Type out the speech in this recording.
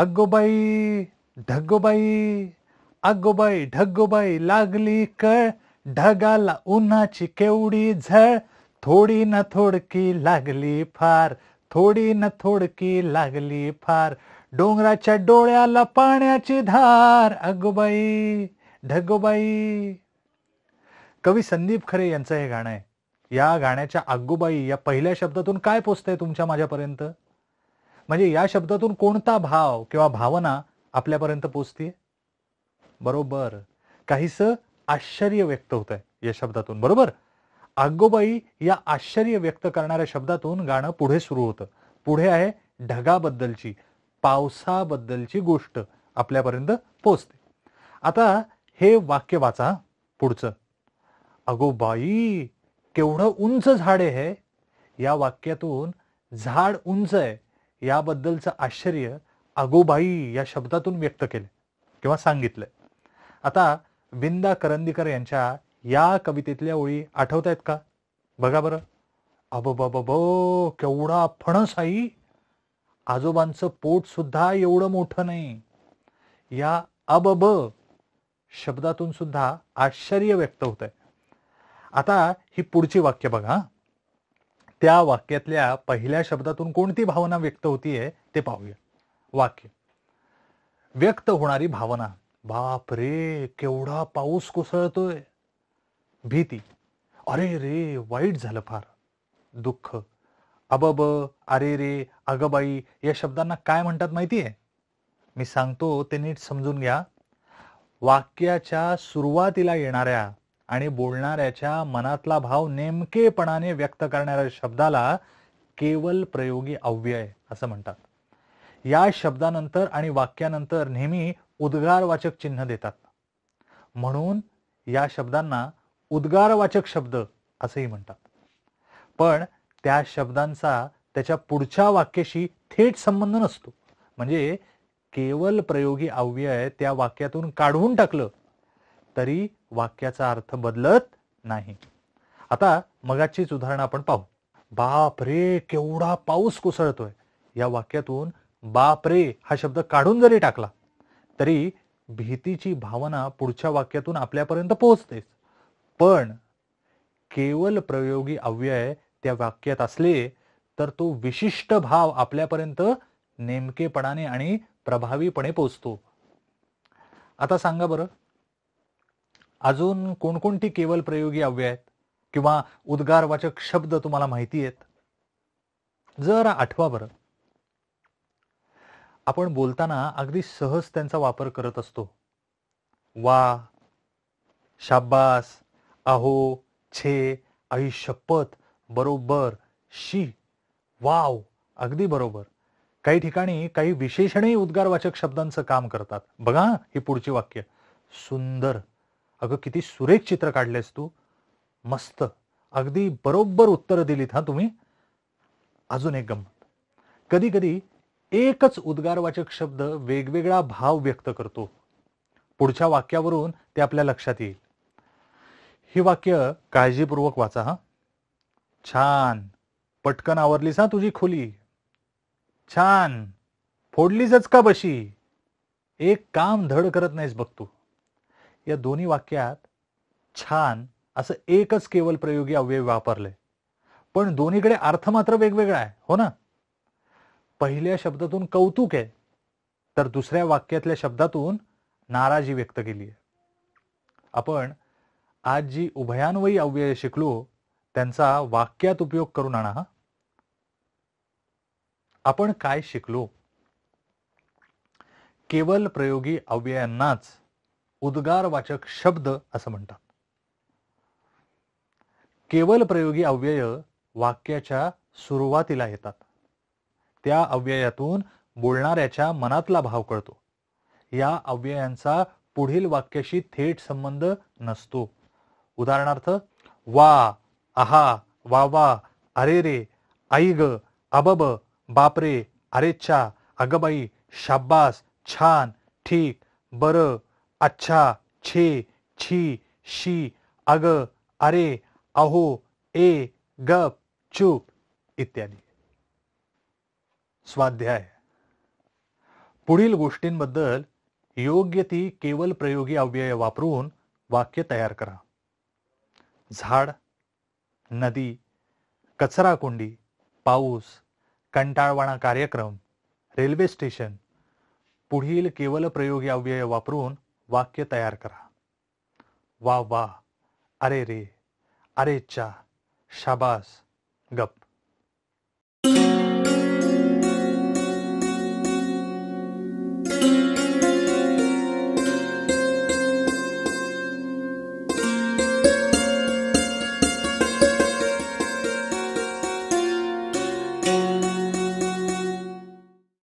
अग्गोबाई ढगोबाई अग्गोबाई ढगोबाई लागली कळ ढगाला उन्हाची केवडी झळ थोडी न थोडकी लागली फार थोडी न थोडकी लागली फार डोंगराच्या डोळ्याला पाण्याची धार अग्गोबाई ढगोबाई कवी संदीप खरे यांचं हे गाणं आहे या गाण्याच्या अग्गोबाई या पहिल्या शब्दातून काय पोचतंय तुमच्या माझ्यापर्यंत म्हणजे या शब्दातून कोणता भाव किंवा भावना आपल्यापर्यंत पोचतीये बरोबर काहीस आश्चर्य व्यक्त होत आहे या शब्दातून बरोबर आगोबाई या आश्चर्य व्यक्त करणाऱ्या शब्दातून गाणं पुढे सुरू होतं पुढे आहे ढगाबद्दलची पावसाबद्दलची गोष्ट आपल्यापर्यंत पोचते आता हे वाक्य वाचा पुढचं अगोबाई केवढं उंच झाड आहे या वाक्यातून झाड उंच आहे याबद्दलचं आश्चर्य आगोबाई या शब्दातून व्यक्त केले किंवा सांगितलं आता विंदा करंदीकर यांच्या या कवितेतल्या ओळी आठवत आहेत का बघा बरं बब ब केवढा फणस आई आजोबांचं पोट सुद्धा एवढं मोठं नाही या अबब शब्दातून सुद्धा आश्चर्य व्यक्त होत आहे आता ही पुढची वाक्य बघा त्या वाक्यातल्या पहिल्या शब्दातून कोणती भावना व्यक्त होतीये ते पाहूया वाक्य व्यक्त होणारी भावना बाप रे केवढा पाऊस कोसळतोय भीती अरे रे वाईट झालं फार दुःख अबब अरे रे अगबाई या शब्दांना काय म्हणतात माहितीये मी सांगतो ते नीट समजून घ्या वाक्याच्या सुरुवातीला येणाऱ्या आणि बोलणाऱ्याच्या मनातला भाव नेमकेपणाने व्यक्त करणाऱ्या शब्दाला केवल प्रयोगी अव्यय असं म्हणतात या शब्दानंतर आणि वाक्यानंतर नेहमी उद्गारवाचक चिन्ह देतात म्हणून या शब्दांना उद्गारवाचक शब्द असंही म्हणतात पण त्या शब्दांचा त्याच्या पुढच्या वाक्याशी थेट संबंध नसतो म्हणजे केवल प्रयोगी अव्यय त्या वाक्यातून काढून टाकलं तरी वाक्याचा अर्थ बदलत नाही आता मगाचीच उदाहरण आपण पाहू बाप रे केवढा पाऊस कोसळतोय या वाक्यातून बाप रे हा शब्द काढून जरी टाकला तरी भीतीची भावना पुढच्या वाक्यातून आपल्यापर्यंत पोहोचतेच पण केवळ प्रयोगी अव्यय त्या वाक्यात असले तर तो विशिष्ट भाव आपल्यापर्यंत नेमकेपणाने आणि प्रभावीपणे पोचतो आता सांगा बरं अजून कोणकोणती केवल प्रयोगी अव्यय आहेत किंवा उद्गारवाचक शब्द तुम्हाला माहिती आहेत जरा आठवा बरं आपण बोलताना अगदी सहज त्यांचा वापर करत असतो वा शाब्बास अहो छे आई शपथ बरोबर शी वाव अगदी बरोबर काही ठिकाणी काही विशेषणही उद्गारवाचक शब्दांचं काम करतात बघा ही पुढची वाक्य सुंदर अगं किती सुरेख चित्र काढलेस तू मस्त अगदी बरोबर उत्तर दिलीत हा तुम्ही अजून एक गंमत कधी कधी एकच उद्गारवाचक शब्द वेगवेगळा भाव व्यक्त करतो पुढच्या वाक्यावरून ते आपल्या लक्षात येईल ही वाक्य काळजीपूर्वक वाचा हा छान पटकन आवरलीस हा तुझी खोली छान फोडलीच का बशी एक काम धड करत नाहीस बघ या दोन्ही वाक्यात छान असं एकच केवळ प्रयोगी अव्यय वापरले पण दोन्हीकडे अर्थ मात्र वेगवेगळा आहे हो ना पहिल्या शब्दातून कौतुक आहे तर दुसऱ्या वाक्यातल्या शब्दातून नाराजी व्यक्त केली आहे आपण आज जी उभयान्वयी अव्यय शिकलो त्यांचा वाक्यात उपयोग करून आणा हा आपण काय शिकलो केवल प्रयोगी अव्ययांनाच उद्गारवाचक शब्द असं म्हणतात केवल प्रयोगी अव्यय वाक्याच्या सुरुवातीला येतात त्या अव्ययातून बोलणाऱ्याच्या मनातला भाव कळतो या अव्ययांचा पुढील वाक्याशी थेट संबंध नसतो उदाहरणार्थ वा आहा वा वा अरे रे आई ग अबब बापरे अरेच्छा अगबाई शाब्बास छान ठीक बर अच्छा छे छी शी अग अरे अहो ए गप चुप इत्यादी स्वाध्याय पुढील गोष्टींबद्दल योग्य ती केवल प्रयोगी अव्यय वापरून वाक्य तयार करा झाड नदी कचराकुंडी पाऊस कंटाळवाणा कार्यक्रम रेल्वे स्टेशन पुढील केवल प्रयोगी अव्यय वापरून वाक्य तयार करा वा वा अरे रे चा शाबास गप